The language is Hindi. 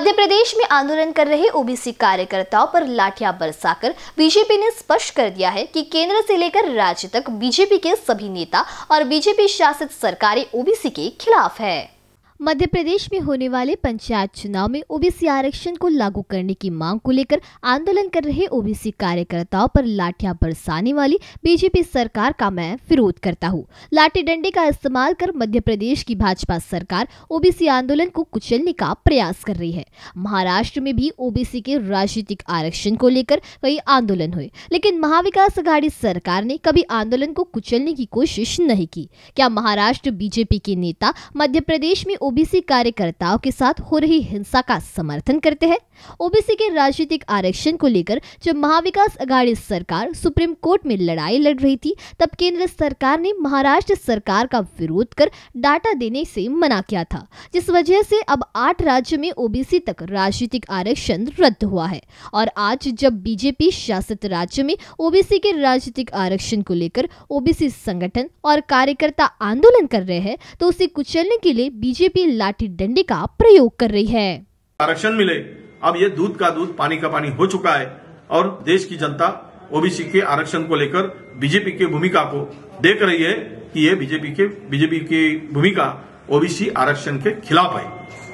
मध्य प्रदेश में आंदोलन कर रहे ओबीसी कार्यकर्ताओं पर लाठियां बरसाकर बीजेपी ने स्पष्ट कर दिया है कि केंद्र से लेकर राज्य तक बीजेपी के सभी नेता और बीजेपी शासित सरकारें ओबीसी के खिलाफ है मध्य प्रदेश में होने वाले पंचायत चुनाव में ओबीसी आरक्षण को लागू करने की मांग को लेकर आंदोलन कर रहे ओबीसी कार्यकर्ताओं पर लाठियां बरसाने वाली बीजेपी सरकार का मैं विरोध करता हूं। लाठी डंडे का इस्तेमाल कर मध्य प्रदेश की भाजपा सरकार ओबीसी आंदोलन को कुचलने का प्रयास कर रही है महाराष्ट्र में भी ओबीसी के राजनीतिक आरक्षण को लेकर कई आंदोलन हुए लेकिन महाविकास आघाड़ी सरकार ने कभी आंदोलन को कुचलने की कोशिश नहीं की क्या महाराष्ट्र बीजेपी के नेता मध्य प्रदेश में ओबीसी कार्यकर्ताओं के साथ हो रही हिंसा का समर्थन करते हैं ओबीसी के राजनीतिक आरक्षण को लेकर जब महाविकास अघाड़ी सरकार सुप्रीम कोर्ट में लड़ाई लड़ रही थी तब केंद्र सरकार ने महाराष्ट्र सरकार का विरोध कर डाटा देने से मना किया था जिस वजह से अब आठ राज्य में ओबीसी तक राजनीतिक आरक्षण रद्द हुआ है और आज जब बीजेपी शासित राज्य में ओबीसी के राजनीतिक आरक्षण को लेकर ओबीसी संगठन और कार्यकर्ता आंदोलन कर रहे हैं तो उसे कुचलने के लिए बीजेपी बीजेपी लाठी डंडे का प्रयोग कर रही है आरक्षण मिले अब ये दूध का दूध पानी का पानी हो चुका है और देश की जनता ओबीसी के आरक्षण को लेकर बीजेपी की भूमिका को देख रही है कि ये बीजेपी के बीजेपी की भूमिका ओबीसी आरक्षण के खिलाफ है